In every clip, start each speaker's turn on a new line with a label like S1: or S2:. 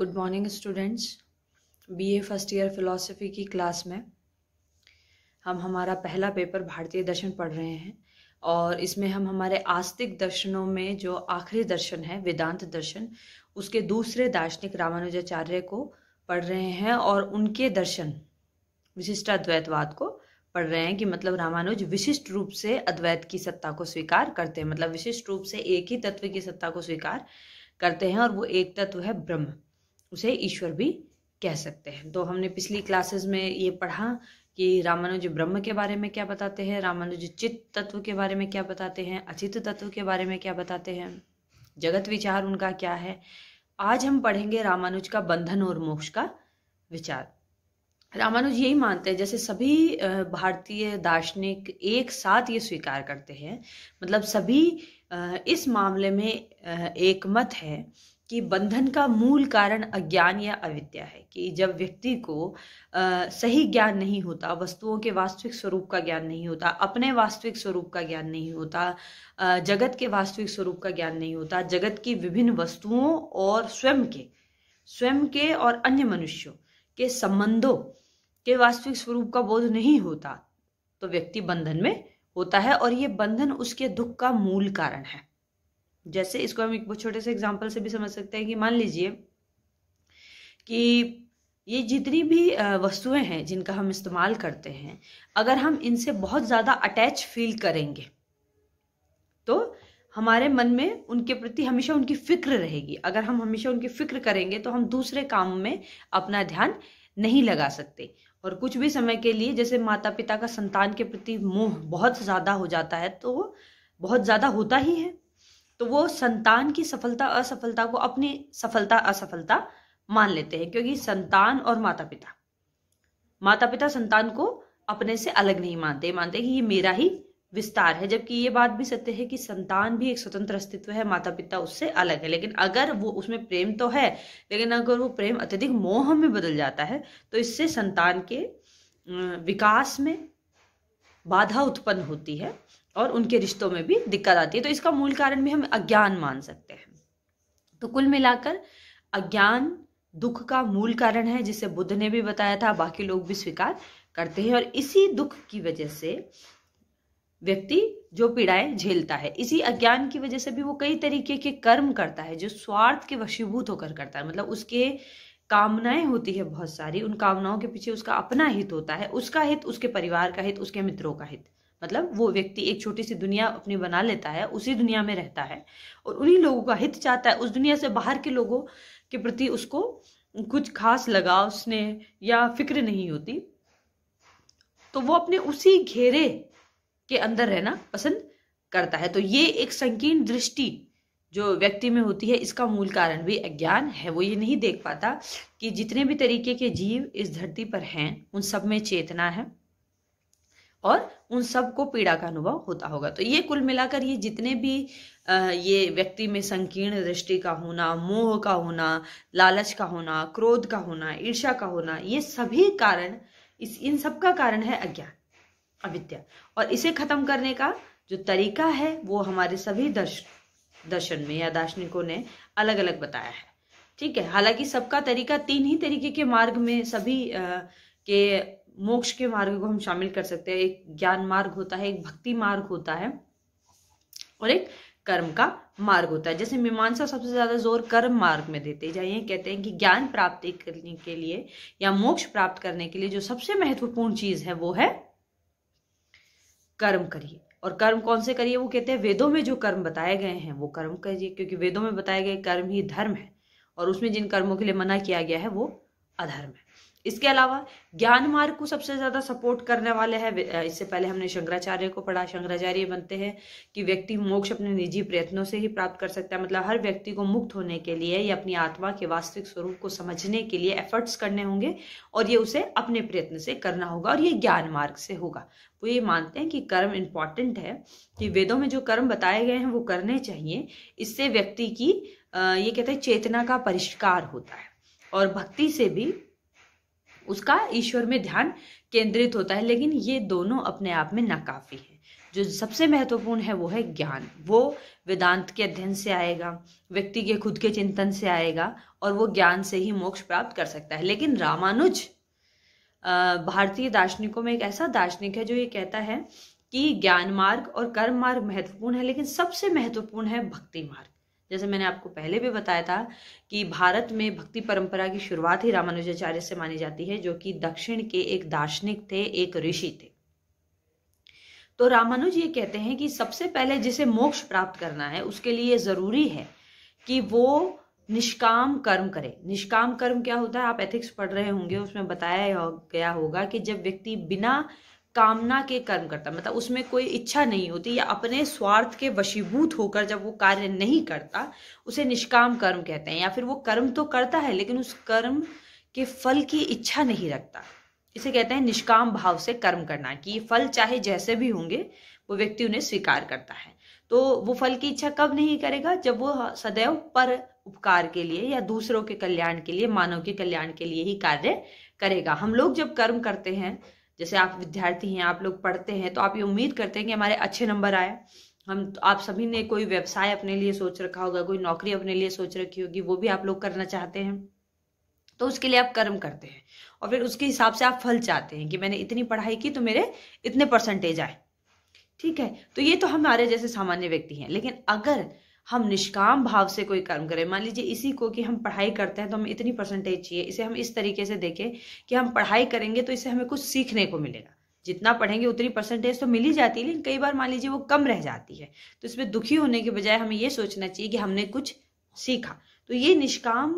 S1: good morning students BA first year philosophy की class में हम हमारा पहला पेपर भारतीय दर्शन पढ़ रहे हैं और इसमें हम हमारे आस्तिक दर्शनों में जो आखिरी दर्शन है वेदांत दर्शन उसके दूसरे दार्शनिक रामानुजाचार्य को पढ़ रहे हैं और उनके दर्शन विशिष्टाद्वैतवाद को पढ़ रहे हैं कि मतलब रामानुज विशिष्ट रूप से अद्वैत की सत्ता को स्वीकार करते हैं मतलब विशिष्ट रूप से एक ही तत्व की सत्ता को स्वीकार करते हैं और वो एक तत्व है ब्रह्म उसे ईश्वर भी कह सकते हैं तो हमने पिछली क्लासेस में ये पढ़ा कि रामानुज ब्रह्म के बारे में क्या बताते हैं रामानुज चित्त तत्व के बारे में क्या बताते हैं अचित तत्व के बारे में क्या बताते हैं जगत विचार उनका क्या है आज हम पढ़ेंगे रामानुज का बंधन और मोक्ष का विचार रामानुज यही मानते हैं जैसे सभी भारतीय दार्शनिक एक साथ ये स्वीकार करते हैं मतलब सभी इस मामले में एकमत है कि बंधन का मूल कारण अज्ञान या अविद्या है कि जब व्यक्ति को आ, सही ज्ञान नहीं होता वस्तुओं के वास्तविक स्वरूप का ज्ञान नहीं होता अपने वास्तविक स्वरूप का ज्ञान नहीं होता आ, जगत के वास्तविक स्वरूप का ज्ञान नहीं होता जगत की विभिन्न वस्तुओं और स्वयं के स्वयं के और अन्य मनुष्यों के संबंधों के वास्तविक स्वरूप का बोध नहीं होता तो व्यक्ति बंधन में होता है और ये बंधन उसके दुख का मूल कारण है जैसे इसको हम एक छोटे से एग्जाम्पल से भी समझ सकते हैं कि मान लीजिए कि ये जितनी भी वस्तुएं हैं जिनका हम इस्तेमाल करते हैं अगर हम इनसे बहुत ज़्यादा अटैच फील करेंगे तो हमारे मन में उनके प्रति हमेशा उनकी फिक्र रहेगी अगर हम हमेशा उनकी फिक्र करेंगे तो हम दूसरे काम में अपना ध्यान नहीं लगा सकते और कुछ भी समय के लिए जैसे माता पिता का संतान के प्रति मोह बहुत ज़्यादा हो जाता है तो बहुत ज़्यादा होता ही है तो वो संतान की सफलता असफलता को अपनी सफलता असफलता मान लेते हैं क्योंकि संतान और माता पिता माता पिता संतान को अपने से अलग नहीं मानते मानते कि ये मेरा ही विस्तार है जबकि ये बात भी सत्य है कि संतान भी एक स्वतंत्र अस्तित्व है माता पिता उससे अलग है लेकिन अगर वो उसमें प्रेम तो है लेकिन अगर वो प्रेम अत्यधिक मोह में बदल जाता है तो इससे संतान के विकास में बाधा उत्पन्न होती है और उनके रिश्तों में भी दिक्कत आती है तो इसका मूल कारण भी हम अज्ञान मान सकते हैं तो कुल मिलाकर अज्ञान दुख का मूल कारण है जिसे बुद्ध ने भी बताया था बाकी लोग भी स्वीकार करते हैं और इसी दुख की वजह से व्यक्ति जो पीड़ाएं झेलता है इसी अज्ञान की वजह से भी वो कई तरीके के कर्म करता है जो स्वार्थ के वशीभूत होकर करता है मतलब उसके कामनाएं होती है बहुत सारी उन कामनाओं के पीछे उसका अपना हित होता है उसका हित उसके परिवार का हित उसके मित्रों का हित मतलब वो व्यक्ति एक छोटी सी दुनिया अपनी बना लेता है उसी दुनिया में रहता है और उन्हीं लोगों का हित चाहता है उस दुनिया से बाहर के लोगों के प्रति उसको कुछ खास लगाव उसने या फिक्र नहीं होती तो वो अपने उसी घेरे के अंदर रहना पसंद करता है तो ये एक संकीर्ण दृष्टि जो व्यक्ति में होती है इसका मूल कारण भी अज्ञान है वो ये नहीं देख पाता कि जितने भी तरीके के जीव इस धरती पर हैं उन सब में चेतना है और उन सब को पीड़ा का अनुभव होता होगा तो ये कुल मिलाकर ये जितने भी ये व्यक्ति में संकीर्ण दृष्टि का होना मोह का होना लालच का होना क्रोध का होना ईर्ष्या का होना ये सभी कारण इस इन सब का कारण है अज्ञान अविद्या और इसे खत्म करने का जो तरीका है वो हमारे सभी दर्श दर्शन में या दार्शनिकों ने अलग अलग बताया है ठीक है हालांकि सबका तरीका तीन ही तरीके के मार्ग में सभी आ, के मोक्ष के मार्ग को हम शामिल कर सकते हैं एक ज्ञान मार्ग होता है एक भक्ति मार्ग होता है और एक कर्म का मार्ग होता है जैसे मीमांसा सबसे ज्यादा जोर कर्म मार्ग में देते जाइए कहते हैं कि ज्ञान प्राप्ति करने के लिए या मोक्ष प्राप्त करने के लिए जो सबसे महत्वपूर्ण चीज है वो है कर्म करिए और कर्म कौन से करिए वो कहते हैं वेदों में जो कर्म बताए गए हैं वो कर्म करिए क्योंकि वेदों में बताए गए कर्म ही धर्म है और उसमें जिन कर्मों के लिए मना किया गया है वो अधर्म है इसके अलावा ज्ञान मार्ग को सबसे ज्यादा सपोर्ट करने वाले हैं इससे पहले हमने शंकराचार्य को पढ़ा शंकराचार्य बनते हैं कि व्यक्ति मोक्ष अपने निजी प्रयत्नों से ही प्राप्त कर सकता है मतलब हर व्यक्ति को मुक्त होने के लिए या अपनी आत्मा के वास्तविक स्वरूप को समझने के लिए एफर्ट्स करने होंगे और ये उसे अपने प्रयत्न से करना होगा और ये ज्ञान मार्ग से होगा वो ये मानते हैं कि कर्म इम्पॉर्टेंट है कि वेदों में जो कर्म बताए गए हैं वो करने चाहिए इससे व्यक्ति की ये कहते हैं चेतना का परिष्कार होता है और भक्ति से भी उसका ईश्वर में ध्यान केंद्रित होता है लेकिन ये दोनों अपने आप में नाकाफ़ी है जो सबसे महत्वपूर्ण है वो है ज्ञान वो वेदांत के अध्ययन से आएगा व्यक्ति के खुद के चिंतन से आएगा और वो ज्ञान से ही मोक्ष प्राप्त कर सकता है लेकिन रामानुज भारतीय दार्शनिकों में एक ऐसा दार्शनिक है जो ये कहता है कि ज्ञान मार्ग और कर्म मार्ग महत्वपूर्ण है लेकिन सबसे महत्वपूर्ण है भक्ति मार्ग जैसे मैंने आपको पहले भी बताया था कि भारत में भक्ति परंपरा की शुरुआत ही रामानुजाचार्य से मानी जाती है जो कि दक्षिण के एक दार्शनिक थे एक ऋषि थे तो रामानुज ये कहते हैं कि सबसे पहले जिसे मोक्ष प्राप्त करना है उसके लिए जरूरी है कि वो निष्काम कर्म करे निष्काम कर्म क्या होता है आप एथिक्स पढ़ रहे होंगे उसमें बताया गया होगा कि जब व्यक्ति बिना कामना के कर्म करता मतलब उसमें कोई इच्छा नहीं होती या अपने स्वार्थ के वशीभूत होकर जब वो कार्य नहीं करता उसे निष्काम कर्म कहते हैं या फिर वो कर्म तो करता है लेकिन उस कर्म के फल की इच्छा नहीं रखता इसे कहते हैं निष्काम भाव से कर्म करना कि फल चाहे जैसे भी होंगे वो व्यक्ति उन्हें स्वीकार करता है तो वो फल की इच्छा कब नहीं करेगा जब वो सदैव पर उपकार के लिए या दूसरों के कल्याण के लिए मानव के कल्याण के लिए ही कार्य करेगा हम लोग जब कर्म करते हैं जैसे आप विद्यार्थी हैं आप लोग पढ़ते हैं तो आप ये उम्मीद करते हैं कि हमारे अच्छे नंबर आए हम तो, आप सभी ने कोई व्यवसाय अपने लिए सोच रखा होगा कोई नौकरी अपने लिए सोच रखी होगी वो भी आप लोग करना चाहते हैं तो उसके लिए आप कर्म करते हैं और फिर उसके हिसाब से आप फल चाहते हैं कि मैंने इतनी पढ़ाई की तो मेरे इतने परसेंटेज आए ठीक है तो ये तो हमारे जैसे सामान्य व्यक्ति हैं लेकिन अगर हम निष्काम भाव से कोई कर्म करें मान लीजिए इसी को कि हम पढ़ाई करते हैं तो हमें इतनी परसेंटेज चाहिए इसे हम इस तरीके से देखें कि हम पढ़ाई करेंगे तो इसे हमें कुछ सीखने को मिलेगा जितना पढ़ेंगे उतनी परसेंटेज तो मिल ही जाती है लेकिन कई बार मान लीजिए वो कम रह जाती है तो इसमें दुखी होने के बजाय हमें ये सोचना चाहिए कि हमने कुछ सीखा तो ये निष्काम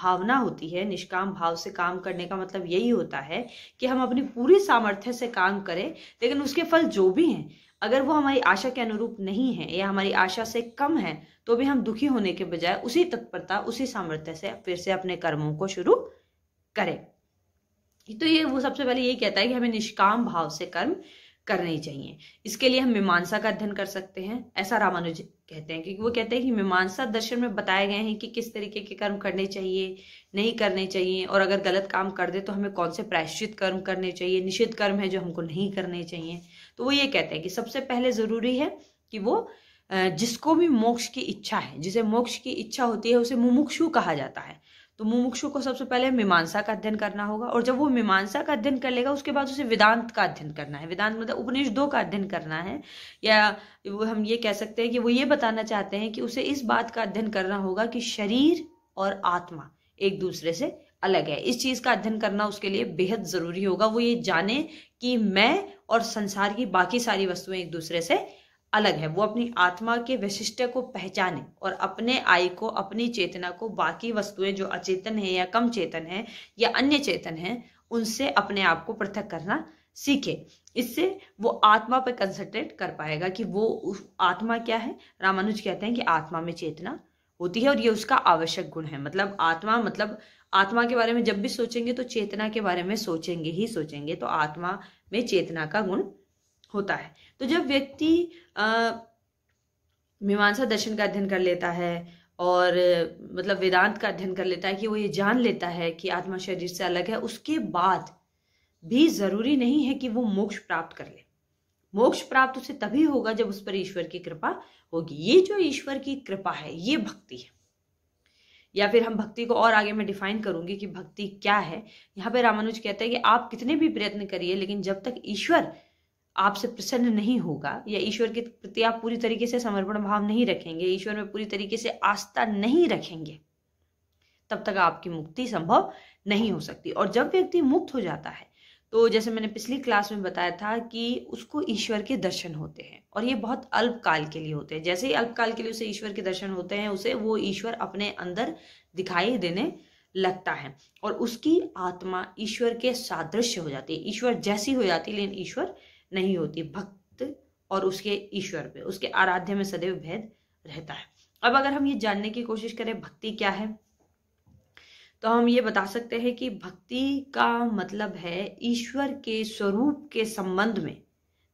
S1: भावना होती है निष्काम भाव से काम करने का मतलब यही होता है कि हम अपनी पूरी सामर्थ्य से काम करें लेकिन उसके फल जो भी हैं अगर वो हमारी आशा के अनुरूप नहीं है या हमारी आशा से कम है तो भी हम दुखी होने के बजाय उसी तत्परता उसी सामर्थ्य से फिर से अपने कर्मों को शुरू करें तो ये वो सबसे पहले यही कहता है कि हमें निष्काम भाव से कर्म करने चाहिए इसके लिए हम मीमांसा का अध्ययन कर सकते हैं ऐसा रामानुज कहते हैं क्योंकि वो कहते हैं कि मीमांसा दर्शन में बताए गए हैं कि किस तरीके के कर्म करने चाहिए नहीं करने चाहिए और अगर गलत काम कर दे तो हमें कौन से प्रायश्चित कर्म करने चाहिए निषिद्ध कर्म है जो हमको नहीं करने चाहिए तो वो ये कहते हैं कि सबसे पहले ज़रूरी है कि वो जिसको भी मोक्ष की इच्छा है जिसे मोक्ष की इच्छा होती है उसे मुमुक्षु कहा जाता है तो मुमुक्षु को सबसे पहले मीमांसा का अध्ययन करना होगा और जब वो मीमांसा का अध्ययन कर लेगा उसके बाद उसे वेदांत का अध्ययन करना है वेदांत मतलब उपनिषद दो का अध्ययन करना है या वो हम ये कह सकते हैं कि वो ये बताना चाहते हैं कि उसे इस बात का अध्ययन करना होगा कि शरीर और आत्मा एक दूसरे से अलग है इस चीज़ का अध्ययन करना उसके लिए बेहद ज़रूरी होगा वो ये जाने कि मैं और संसार की बाकी सारी वस्तुएं एक दूसरे से अलग है वो अपनी आत्मा के वैशिष्ट को पहचाने और अपने आई को अपनी चेतना को बाकी वस्तुएं जो अचेतन है या कम चेतन है या अन्य चेतन है उनसे अपने आप को पृथक करना सीखे इससे वो आत्मा पर कंसंट्रेट कर पाएगा कि वो आत्मा क्या है रामानुज कहते हैं कि आत्मा में चेतना होती है और ये उसका आवश्यक गुण है मतलब आत्मा मतलब आत्मा के बारे में जब भी सोचेंगे तो चेतना के बारे में सोचेंगे ही सोचेंगे तो आत्मा में चेतना का गुण होता है तो जब व्यक्ति मीमांसा दर्शन का अध्ययन कर लेता है और मतलब वेदांत का अध्ययन कर लेता है कि वो ये जान लेता है कि आत्मा शरीर से अलग है उसके बाद भी जरूरी नहीं है कि वो मोक्ष प्राप्त कर ले मोक्ष प्राप्त उसे तभी होगा जब उस पर ईश्वर की कृपा होगी ये जो ईश्वर की कृपा है ये भक्ति है या फिर हम भक्ति को और आगे मैं डिफाइन करूंगी कि भक्ति क्या है यहाँ पे रामानुज कहते हैं कि आप कितने भी प्रयत्न करिए लेकिन जब तक ईश्वर आपसे प्रसन्न नहीं होगा या ईश्वर के प्रति आप पूरी तरीके से समर्पण भाव नहीं रखेंगे ईश्वर में पूरी तरीके से आस्था नहीं रखेंगे तब तक आपकी मुक्ति संभव नहीं हो सकती और जब व्यक्ति मुक्त हो जाता है तो जैसे मैंने पिछली क्लास में बताया था कि उसको ईश्वर के दर्शन होते हैं और ये बहुत अल्पकाल के लिए होते हैं जैसे ही अल्पकाल के लिए उसे ईश्वर के दर्शन होते हैं उसे वो ईश्वर अपने अंदर दिखाई देने लगता है और उसकी आत्मा ईश्वर के सादृश्य हो जाती है ईश्वर जैसी हो जाती है लेकिन ईश्वर नहीं होती भक्त और उसके ईश्वर पे उसके आराध्य में सदैव भेद रहता है अब अगर हम ये जानने की कोशिश करें भक्ति क्या है तो हम ये बता सकते हैं कि भक्ति का मतलब है ईश्वर के स्वरूप के संबंध में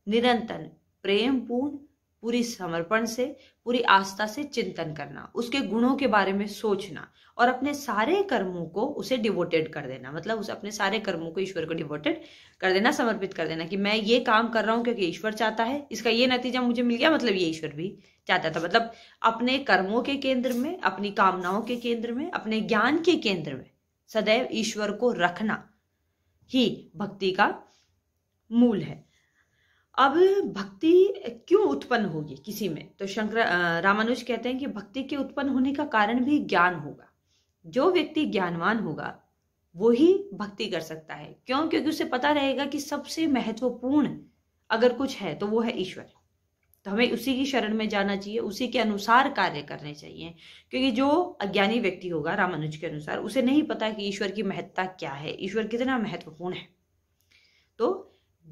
S1: निरंतर प्रेम पूर्ण पूरी समर्पण से पूरी आस्था से चिंतन करना उसके गुणों के बारे में सोचना और अपने सारे कर्मों को उसे डिवोटेड कर देना मतलब उस अपने सारे कर्मों को ईश्वर को डिवोटेड कर देना समर्पित कर देना कि मैं ये काम कर रहा हूँ क्योंकि ईश्वर चाहता है इसका ये नतीजा मुझे मिल गया मतलब ये ईश्वर भी चाहता था मतलब अपने कर्मों के केंद्र में अपनी कामनाओं के केंद्र में अपने ज्ञान के केंद्र में सदैव ईश्वर को रखना ही भक्ति का मूल है अब भक्ति क्यों उत्पन्न होगी किसी में तो शंकर रामानुज कहते हैं कि भक्ति के उत्पन्न होने का कारण भी ज्ञान होगा जो व्यक्ति ज्ञानवान होगा वो ही भक्ति कर सकता है क्यों क्योंकि उसे पता रहेगा कि सबसे महत्वपूर्ण अगर कुछ है तो वो है ईश्वर तो हमें उसी की शरण में जाना चाहिए उसी के अनुसार कार्य करने चाहिए क्योंकि जो अज्ञानी व्यक्ति होगा रामानुज के अनुसार उसे नहीं पता कि ईश्वर की महत्ता क्या है ईश्वर कितना महत्वपूर्ण है तो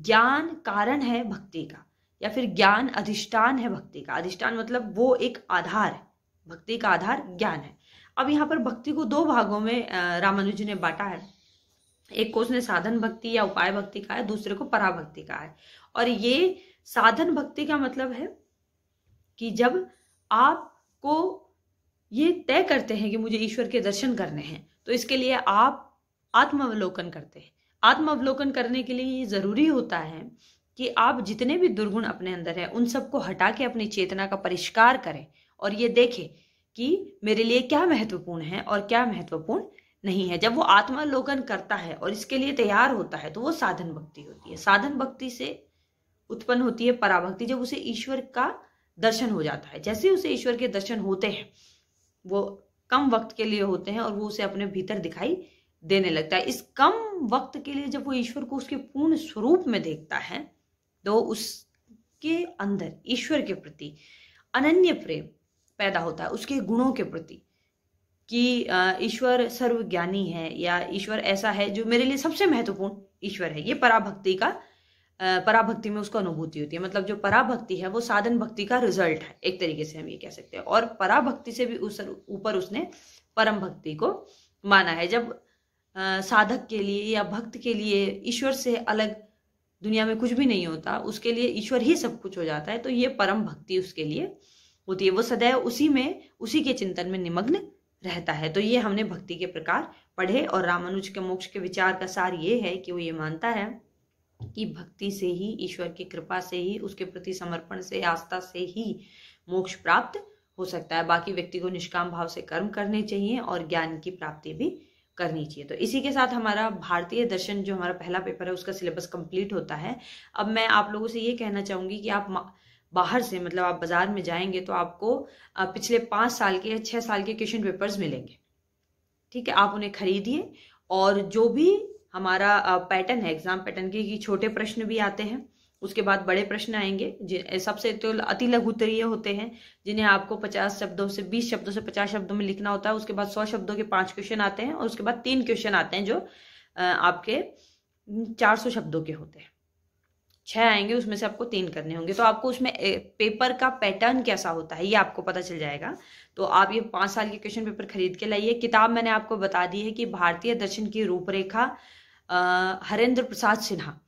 S1: ज्ञान कारण है भक्ति का या फिर ज्ञान अधिष्ठान है भक्ति का अधिष्ठान मतलब वो एक आधार है भक्ति का आधार ज्ञान है अब यहाँ पर भक्ति को दो भागों में रामानुज ने बांटा है एक को उसने साधन भक्ति या उपाय भक्ति का है दूसरे को पराभक्ति का है और ये साधन भक्ति का मतलब है कि जब आपको ये तय करते हैं कि मुझे ईश्वर के दर्शन करने हैं तो इसके लिए आप आत्मावलोकन करते हैं आत्मावलोकन करने के लिए ये ज़रूरी होता है कि आप जितने भी दुर्गुण अपने अंदर हैं उन सबको हटा के अपनी चेतना का परिष्कार करें और ये देखें कि मेरे लिए क्या महत्वपूर्ण है और क्या महत्वपूर्ण नहीं है जब वो आत्मावलोकन करता है और इसके लिए तैयार होता है तो वो साधन भक्ति होती है साधन भक्ति से उत्पन्न होती है पराभक्ति जब उसे ईश्वर का दर्शन हो जाता है जैसे उसे ईश्वर के दर्शन होते हैं वो कम वक्त के लिए होते हैं और वो उसे अपने भीतर दिखाई देने लगता है इस कम वक्त के लिए जब वो ईश्वर को उसके पूर्ण स्वरूप में देखता है तो उसके अंदर ईश्वर के प्रति अनन्य प्रेम पैदा होता है उसके गुणों के प्रति कि ईश्वर सर्वज्ञानी है या ईश्वर ऐसा है जो मेरे लिए सबसे महत्वपूर्ण ईश्वर है ये पराभक्ति का पराभक्ति में उसको अनुभूति होती है मतलब जो पराभक्ति है वो साधन भक्ति का रिजल्ट है एक तरीके से हम ये कह सकते हैं और पराभक्ति से भी उस ऊपर उसने परम भक्ति को माना है जब साधक के लिए या भक्त के लिए ईश्वर से अलग दुनिया में कुछ भी नहीं होता उसके लिए ईश्वर ही सब कुछ हो जाता है तो ये परम भक्ति उसके लिए होती है वो सदैव उसी में उसी के चिंतन में निमग्न रहता है तो ये हमने भक्ति के प्रकार पढ़े और रामानुज के मोक्ष के विचार का सार ये है कि वो ये मानता है कि भक्ति से ही ईश्वर की कृपा से ही उसके प्रति समर्पण से आस्था से ही मोक्ष प्राप्त हो सकता है बाकी व्यक्ति को निष्काम भाव से कर्म करने चाहिए और ज्ञान की प्राप्ति भी करनी चाहिए तो इसी के साथ हमारा भारतीय दर्शन जो हमारा पहला पेपर है उसका सिलेबस कंप्लीट होता है अब मैं आप लोगों से ये कहना चाहूंगी कि आप बाहर से मतलब आप बाजार में जाएंगे तो आपको पिछले पांच साल के या छह साल के क्वेश्चन पेपर्स मिलेंगे ठीक है आप उन्हें खरीदिए और जो भी हमारा पैटर्न है एग्जाम पैटर्न के छोटे प्रश्न भी आते हैं उसके बाद बड़े प्रश्न आएंगे सबसे तो अति लघुतरीय होते हैं जिन्हें आपको पचास शब्दों से बीस शब्दों से पचास शब्दों में लिखना होता है उसके बाद सौ शब्दों के पांच क्वेश्चन आते हैं और उसके बाद तीन क्वेश्चन आते हैं जो आपके चार सौ शब्दों के होते हैं छह आएंगे उसमें से आपको तीन करने होंगे तो आपको उसमें पेपर का पैटर्न कैसा होता है ये आपको पता चल जाएगा तो आप ये पांच साल के क्वेश्चन पेपर खरीद के लाइए किताब मैंने आपको बता दी है कि भारतीय दर्शन की रूपरेखा हरेंद्र प्रसाद सिन्हा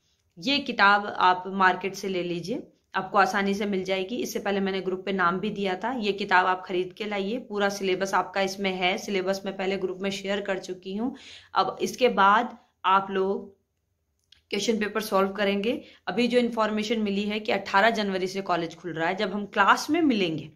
S1: ये किताब आप मार्केट से ले लीजिए आपको आसानी से मिल जाएगी इससे पहले मैंने ग्रुप पे नाम भी दिया था ये किताब आप खरीद के लाइए पूरा सिलेबस आपका इसमें है सिलेबस मैं पहले ग्रुप में शेयर कर चुकी हूँ अब इसके बाद आप लोग क्वेश्चन पेपर सॉल्व करेंगे अभी जो इन्फॉर्मेशन मिली है कि 18 जनवरी से कॉलेज खुल रहा है जब हम क्लास में मिलेंगे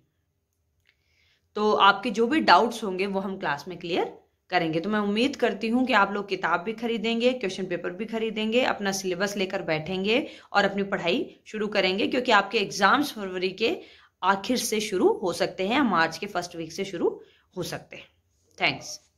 S1: तो आपके जो भी डाउट्स होंगे वो हम क्लास में क्लियर करेंगे तो मैं उम्मीद करती हूँ कि आप लोग किताब भी खरीदेंगे क्वेश्चन पेपर भी खरीदेंगे अपना सिलेबस लेकर बैठेंगे और अपनी पढ़ाई शुरू करेंगे क्योंकि आपके एग्जाम्स फरवरी के आखिर से शुरू हो सकते हैं मार्च के फर्स्ट वीक से शुरू हो सकते हैं थैंक्स